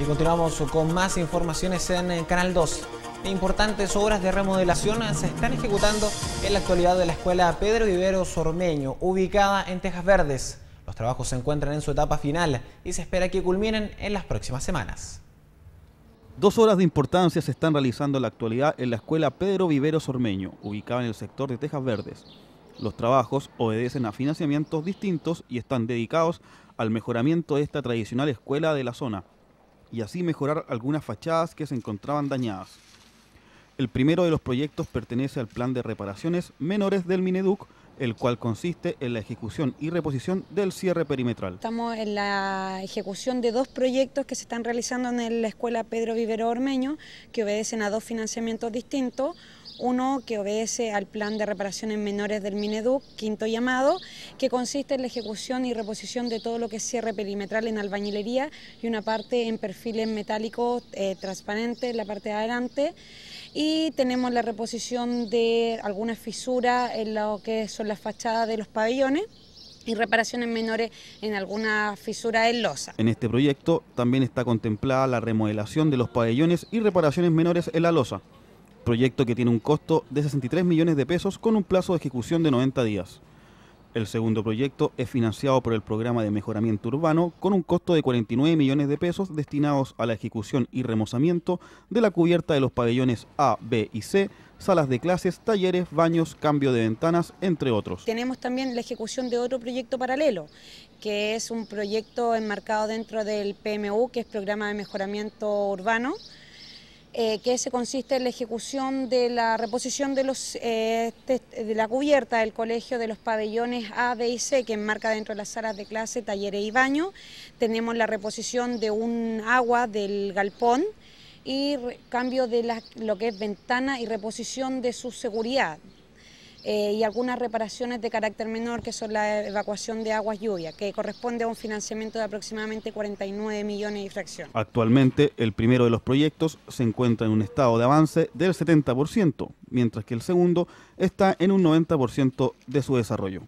Y continuamos con más informaciones en eh, Canal 2. Importantes obras de remodelación eh, se están ejecutando en la actualidad de la escuela Pedro Vivero Sormeño, ubicada en Tejas Verdes. Los trabajos se encuentran en su etapa final y se espera que culminen en las próximas semanas. Dos obras de importancia se están realizando en la actualidad en la escuela Pedro Vivero Sormeño, ubicada en el sector de Tejas Verdes. Los trabajos obedecen a financiamientos distintos y están dedicados al mejoramiento de esta tradicional escuela de la zona, y así mejorar algunas fachadas que se encontraban dañadas. El primero de los proyectos pertenece al plan de reparaciones menores del Mineduc, el cual consiste en la ejecución y reposición del cierre perimetral. Estamos en la ejecución de dos proyectos que se están realizando en la Escuela Pedro Vivero Ormeño, que obedecen a dos financiamientos distintos. Uno que obedece al plan de reparaciones menores del Mineduc, quinto llamado, que consiste en la ejecución y reposición de todo lo que es cierre perimetral en albañilería y una parte en perfiles metálicos eh, transparentes en la parte de adelante. Y tenemos la reposición de algunas fisuras en lo que son las fachadas de los pabellones y reparaciones menores en alguna fisura en losa. En este proyecto también está contemplada la remodelación de los pabellones y reparaciones menores en la losa proyecto que tiene un costo de 63 millones de pesos con un plazo de ejecución de 90 días. El segundo proyecto es financiado por el Programa de Mejoramiento Urbano con un costo de 49 millones de pesos destinados a la ejecución y remozamiento de la cubierta de los pabellones A, B y C, salas de clases, talleres, baños, cambio de ventanas, entre otros. Tenemos también la ejecución de otro proyecto paralelo, que es un proyecto enmarcado dentro del PMU, que es Programa de Mejoramiento Urbano eh, que se consiste en la ejecución de la reposición de, los, eh, de la cubierta del colegio de los pabellones A, B y C, que enmarca dentro de las salas de clase, talleres y baño. Tenemos la reposición de un agua del galpón y cambio de lo que es ventana y reposición de su seguridad. Eh, y algunas reparaciones de carácter menor, que son la evacuación de aguas lluvia, que corresponde a un financiamiento de aproximadamente 49 millones de fracción. Actualmente, el primero de los proyectos se encuentra en un estado de avance del 70%, mientras que el segundo está en un 90% de su desarrollo.